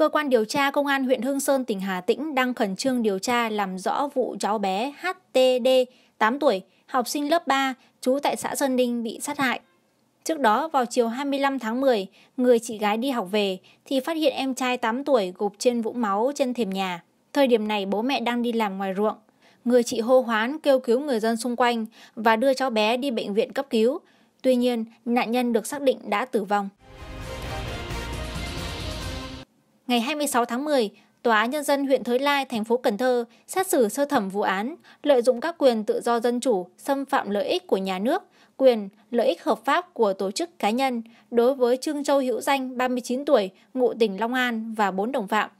Cơ quan điều tra Công an huyện Hương Sơn, tỉnh Hà Tĩnh đang khẩn trương điều tra làm rõ vụ cháu bé HTD, 8 tuổi, học sinh lớp 3, trú tại xã Sơn Ninh bị sát hại. Trước đó, vào chiều 25 tháng 10, người chị gái đi học về thì phát hiện em trai 8 tuổi gục trên vũng máu trên thềm nhà. Thời điểm này bố mẹ đang đi làm ngoài ruộng. Người chị hô hoán kêu cứu người dân xung quanh và đưa cháu bé đi bệnh viện cấp cứu. Tuy nhiên, nạn nhân được xác định đã tử vong ngày 26 tháng 10, Tòa án Nhân dân huyện Thới Lai, thành phố Cần Thơ xét xử sơ thẩm vụ án lợi dụng các quyền tự do dân chủ xâm phạm lợi ích của nhà nước, quyền, lợi ích hợp pháp của tổ chức cá nhân đối với Trương Châu Hữu Danh, 39 tuổi, ngụ tỉnh Long An và 4 đồng phạm.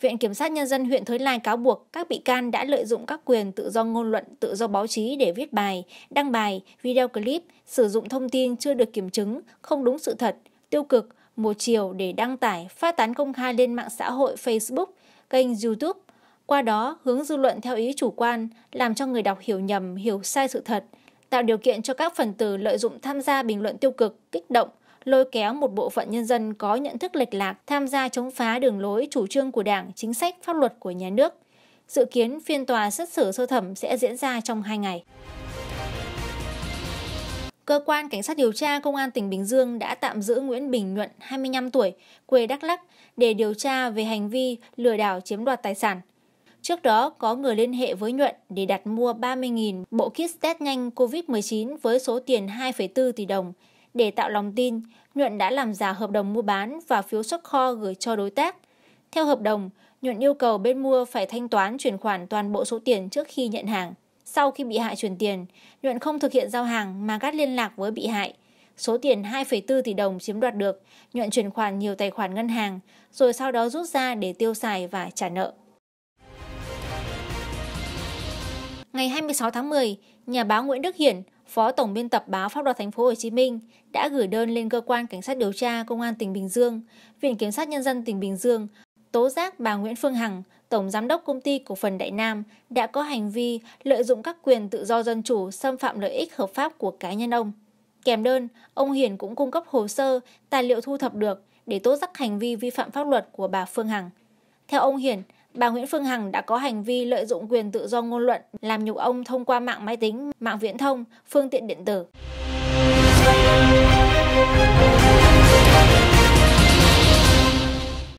Viện Kiểm sát Nhân dân huyện Thới Lai cáo buộc các bị can đã lợi dụng các quyền tự do ngôn luận, tự do báo chí để viết bài, đăng bài, video clip, sử dụng thông tin chưa được kiểm chứng, không đúng sự thật, tiêu cực, một chiều để đăng tải, phát tán công khai lên mạng xã hội Facebook, kênh YouTube, qua đó hướng dư luận theo ý chủ quan, làm cho người đọc hiểu nhầm, hiểu sai sự thật, tạo điều kiện cho các phần tử lợi dụng tham gia bình luận tiêu cực, kích động, lôi kéo một bộ phận nhân dân có nhận thức lệch lạc tham gia chống phá đường lối chủ trương của Đảng, chính sách, pháp luật của nhà nước. Dự kiến phiên tòa xét xử sơ thẩm sẽ diễn ra trong 2 ngày. Cơ quan Cảnh sát điều tra Công an tỉnh Bình Dương đã tạm giữ Nguyễn Bình Nhuận, 25 tuổi, quê Đắk Lắc, để điều tra về hành vi lừa đảo chiếm đoạt tài sản. Trước đó, có người liên hệ với Nhuận để đặt mua 30.000 bộ kit test nhanh COVID-19 với số tiền 2,4 tỷ đồng. Để tạo lòng tin, Nhuận đã làm giả hợp đồng mua bán và phiếu xuất kho gửi cho đối tác. Theo hợp đồng, Nhuận yêu cầu bên mua phải thanh toán chuyển khoản toàn bộ số tiền trước khi nhận hàng. Sau khi bị hại chuyển tiền, Nhuận không thực hiện giao hàng mà cắt liên lạc với bị hại. Số tiền 2,4 tỷ đồng chiếm đoạt được, Nhuận chuyển khoản nhiều tài khoản ngân hàng, rồi sau đó rút ra để tiêu xài và trả nợ. Ngày 26 tháng 10, nhà báo Nguyễn Đức Hiển, Phó Tổng biên tập báo Pháp luật Thành phố Hồ Chí Minh đã gửi đơn lên cơ quan cảnh sát điều tra Công an tỉnh Bình Dương, Viện Kiểm sát Nhân dân tỉnh Bình Dương tố giác bà Nguyễn Phương Hằng, Tổng Giám đốc Công ty Cổ phần Đại Nam đã có hành vi lợi dụng các quyền tự do dân chủ xâm phạm lợi ích hợp pháp của cá nhân ông. Kèm đơn, ông Hiền cũng cung cấp hồ sơ, tài liệu thu thập được để tố giác hành vi vi phạm pháp luật của bà Phương Hằng. Theo ông Hiền, bà Nguyễn Phương Hằng đã có hành vi lợi dụng quyền tự do ngôn luận làm nhục ông thông qua mạng máy tính, mạng viễn thông, phương tiện điện tử.